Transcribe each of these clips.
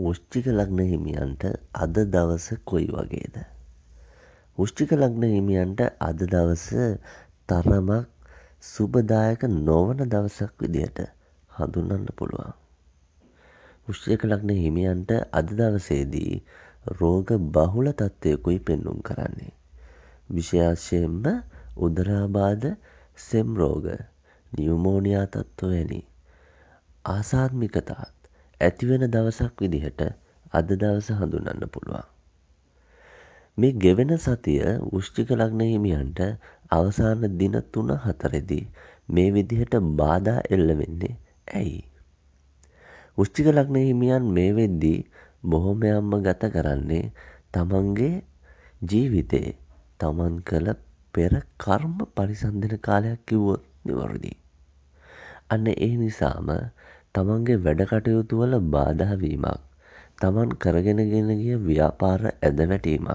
වෘෂ්චික ලග්න හිමියන්ට අද දවස කොයි වගේද. වෘෂ්චික ලග්න හිමියන්ට අද දවස තරමක් සුබදායක නොවන දවසක් විදිහට හඳුන්න්න පුළුවන්. වෘෂ්චික ලග්න හිමියන්ට අද දවසේදී රෝග බහුල තත්ත්වයකුයි පෙන්නුම් කරන්නේ. විශයාශයෙන්ම උදරාබාද සෙම්රෝග නියමෝනියා තත්ත්වයනි ආසාත්මිකතාත් ඇතිවෙන දවසක් විදිහට අද දවස හඳුනන්න පුළුවන්. මේ ගෙවෙන සතිය වෘෂ්ටික ලග්න හිමියන්ට අවසාන දින තුන හතරෙදී මේ විදිහට බාධා එල්ල වෙන්නේ ඇයි? වෘෂ්ටික ලග්න හිමියන් මේ වෙද්දී බොහොමයම්ම ගත කරන්නේ තමන්ගේ ජීවිතේ තමන් කළ පෙර කර්ම පරිසන්දන කාලයක් කිව්වොත් නිවැරදි. අන්න ඒ නිසාම තමන්ගේ වැඩකටයුතු වල බාධාවීමක්. තමන් කරගෙනගෙන ගිය ව්‍යාපාර ඇදවැටීමක්.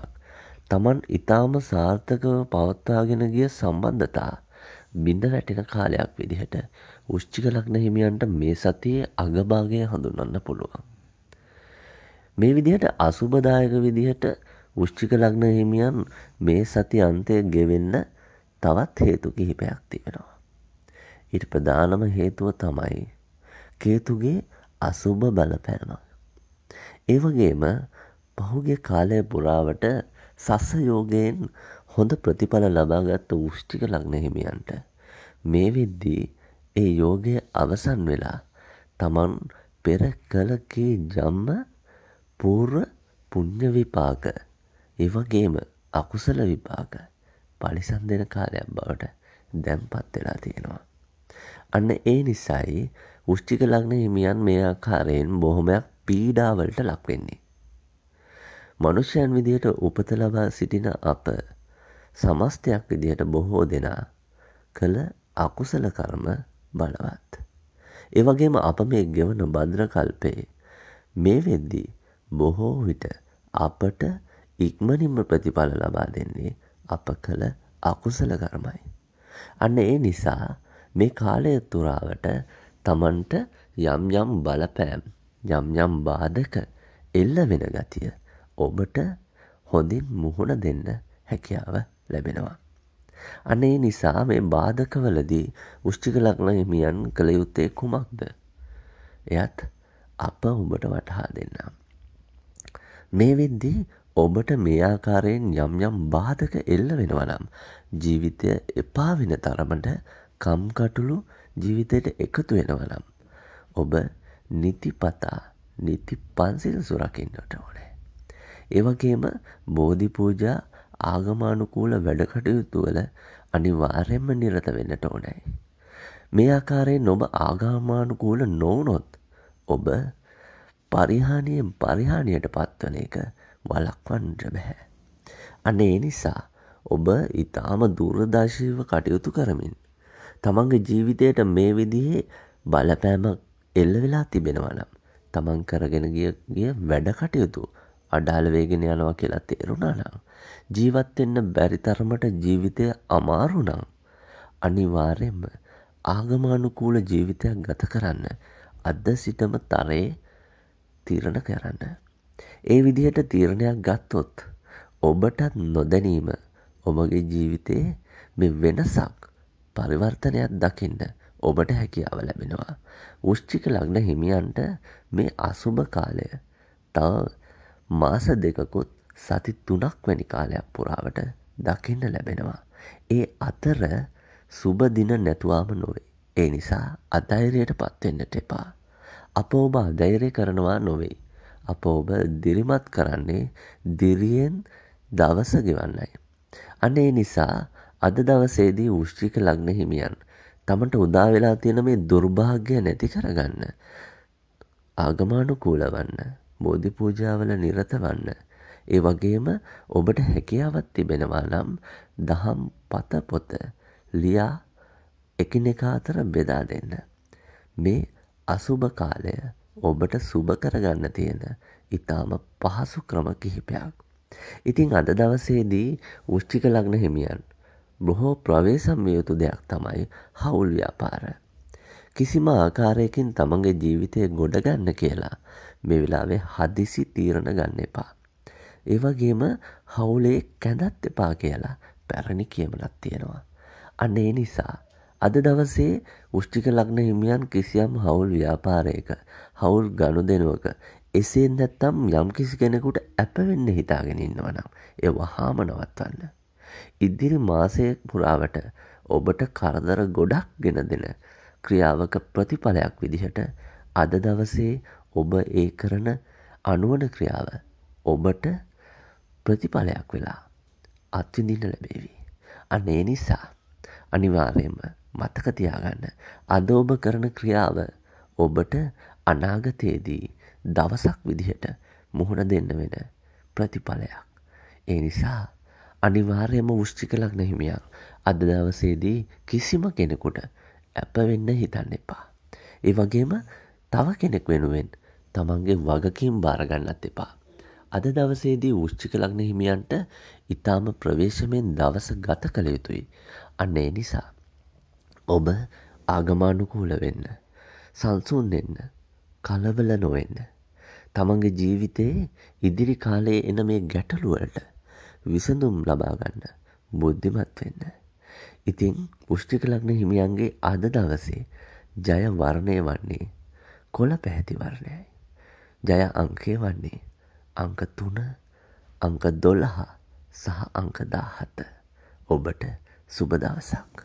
තමන් ඉතාම සාර්ථකව පවත්වාගෙන ගිය සම්බන්ධතා බිඳ වැටෙන කාලයක් විදිහට වෘෂ්චික ලග්න හිමියන්ට මේ සතියේ අගභාගය හඳුන්වන්න පුළුවන්. මේ විදිහට අසුබදායක විදිහට වෘෂ්චික ලග්න හිමියන් මේ සති අන්තය ගෙවෙන්න තවත් හේතු කිහිපයක් තියෙනවා. ඊට ප්‍රධානම හේතුව තමයි කේතුගේ අසුභ බලපෑමක්. ඒ වගේම පහුගිය කාලය පුරාවට සස යෝගයෙන් හොඳ ප්‍රතිඵල ලබාගත්තු වෘශ්චික ලග්න හිමියන්ට මේ වෙද්දී ඒ යෝගය අවසන් වෙලා තමන් පෙර කළ කී ජම්ම පූර්ව පුණ්‍ය විපාක ඒ වගේම අකුසල විපාක පරිසම් දෙන කාලයක් බවට දැන්පත් වෙලා තියෙනවා. අන්න ඒ නිසායි වෘෂ්ටික ලග්න හිමියන් මේ ආකාරයෙන් බොහොමයක් පීඩාවලට ලක්වෙන්නේ. මනුෂ්‍යයන් විදියට උපත ලබා සිටින අප සමස්තයක් විදියට බොහෝ දෙනා කළ අකුසල කර්ම බලවත්. ඒ වගේම අප මේ ගෙවන භද්‍ර කල්පේ මේ වෙද්දී බොහෝ විට අපට ඉක්මනින්ම ප්‍රතිඵල ලබා දෙන්නේ අප කළ අකුසල කර්මයි. අන්න ඒ නිසා මේ කාලය තුරාවට තමන්ට යම් යම් බලපෑම් යම් යම් බාධක එල්ල වෙන ගතිය ඔබට හොඳින් මුහුණ දෙන්න හැකියාව ලැබෙනවා. අනේ නිසා මේ බාධකවලදී වෘෂ්ටික ලග්න හිමියන් කළ යුත්තේ කුමක්ද. එයත් අප ඔබට වටහා දෙන්නම්. මේ විද්දී ඔබට මේ ආකාරයෙන් යම් යම් බාධක එල්ල වෙනවනම් ජීවිතය එපාවෙන තරමට කම්කටොළු ජීවිතයට එකතු වෙනවනම් ඔබ නිතිපතා නිති පන්සිල් සුරකින්නට ඕනෑ. ඒවගේම බෝධි පූජා ආගමානුකූල වැඩකටයුතුවල අනිවාර්යෙන්ම නිරත වෙන්නට ඕනැයි. මේ ආකාරයෙන් ඔබ ආගාමානුකූල නොවනොත් ඔබ පරිහානියෙන් පරිහානියට පත්වන එක වලක්වන්ට බැහැ. අනේ නිසා ඔබ ඉතාම දුරදශීව කටයුතු කරමින් තමන්ගේ ජීවිතයට මේ විදිහේ බලපෑමක් එල්ල වෙලා තිබෙනවනම් තමන් කරගෙන ගිය වැඩ කටයුතු අඩාල වේගෙන යනවා කියලා තේරුණානම් ජීවත් වෙන්න බැරි තරමට ජීවිතය අමාරු නම් අනිවාර්යයෙන්ම ආගමානුකූල ජීවිතයක් ගත කරන්න අද සිටම තරයේ තීරණ කරන්න ඒ විදිහට තීරණයක් ගත්තොත් ඔබටත් නොදැනීම ඔබගේ ජීවිතයේ මේ වෙනසක් පරිවර්තනයක් දකින්න ඔබට හැකියාව ලැබෙනවා. වෘෂ්චික ලග්න හිමියන්ට මේ අසුභ කාලය තව මාස දෙකකුත් සති තුනක් වැනි කාලයක් පුරාවට දකින්න ලැබෙනවා. ඒ අතර සුබදින නැතුවාම නොවේ. ඒ නිසා අධෛරයට පත්වෙන්නට එපා. අප ඔබ අධෛරය කරනවා නොවෙයි. අප ඔබ දිරිමත් කරන්නේ දිරියෙන් දවස ගෙවන්නයි. අනේ නිසා අද දවසේදී වෘෂ්ටික ලග්න හිමියන් තමට උදා වෙලා තියෙන මේ දුර්භාග්‍ය නැති කරගන්න. ආගමානුකූලවන්න. බෝධි පූජාවල නිරත වන්න. ඒ වගේම ඔබට හැකියාවක් තිබෙනවා නම් දහම් පත පොත ලියා එකිනෙකා අතර බෙදා දෙන්න. මේ අසුභ කාලය ඔබට සුබ කරගන්න තියෙන ඊටාම පහසු ක්‍රම කිහිපයක්. ඉතින් අද දවසේදී වෘෂ්ටික ලග්න හිමියන් බොහෝ ප්‍රවේශම් විය යුතු දෙයක් තමයි හවුල් ව්‍යාපාර. කිසිම ආකාරයකින් තමන්ගේ ජීවිතය ගොඩගන්න කියලා මේ වෙලාවේ හදිසි තීරණ ගන්න එපා. ඒවගේම හවුලේ කැඳත් එපා කියලා පැරණි කියමනක් තියෙනවා. අන්න ඒ නිසා අද දවසේ ෘෂ්ටික ලග්න හිමියන් කිසියම් හවුල් ව්‍යාපාරයක හවුල් ගණු දෙනුවක එසේ නැත්තම් යම් කිසි කෙනෙකුට ඇපවෙන්න හිතාගෙන ඉන්නවනම් ඒ වහාම නවත්වන්න. ඉදිරි මාසය පුරාවට ඔබට කරදර ගොඩක් ගෙන දෙන ක්‍රියාවක ප්‍රතිඵලයක් විදිහට අද දවසේ ඔබ ඒ කරන අනුවන ක්‍රියාව ඔබට ප්‍රතිඵලයක් වෙලා අත්විඳින්න ලැබේවි. අන්න ඒ නිසා අනිවාර්යෙන්ම මතක තියාගන්න අද ඔබ කරන ක්‍රියාව ඔබට අනාගතයේදී දවසක් විදිහට මුහුණ දෙන්න වෙන ප්‍රතිඵලයක්. ඒ නිසා අනිවාර්යම වෘෂ්ටික ලග්න හිමියන් අද දවසේදී කිසිම කෙනෙකුට ඇප වෙන්න හිතන්න එපා. ඒ වගේම තව කෙනෙක් වෙනුවෙන් තමන්ගේ වගකින් බාරගන්නත් එපා. අද දවසේදී වෘෂ්චික ලග්න හිමියන්ට ඊටාම ප්‍රවේශමෙන් දවස ගත කළ යුතුයි. අන්න ඒ නිසා ඔබ ආගමානුකූල වෙන්න, සංසුන් වෙන්න, කලබල නොවෙන්න. තමන්ගේ ජීවිතයේ ඉදිරි කාලයේ එන මේ ගැටලු වලට විසඳුම් ලබා ගන්න බුද්ධිමත් වෙන්න. ඉතිං පුෂ්ටික ලග්න හිමියන්ගේ අද දවසේ ජය වර්ණය වන්නේ කොළ පැහැති වර්ණයයි. ජය අංකය වන්නේ අංක තුන අංක දොල්හා සහ අංකදාහත ඔබට සුබදවසක්.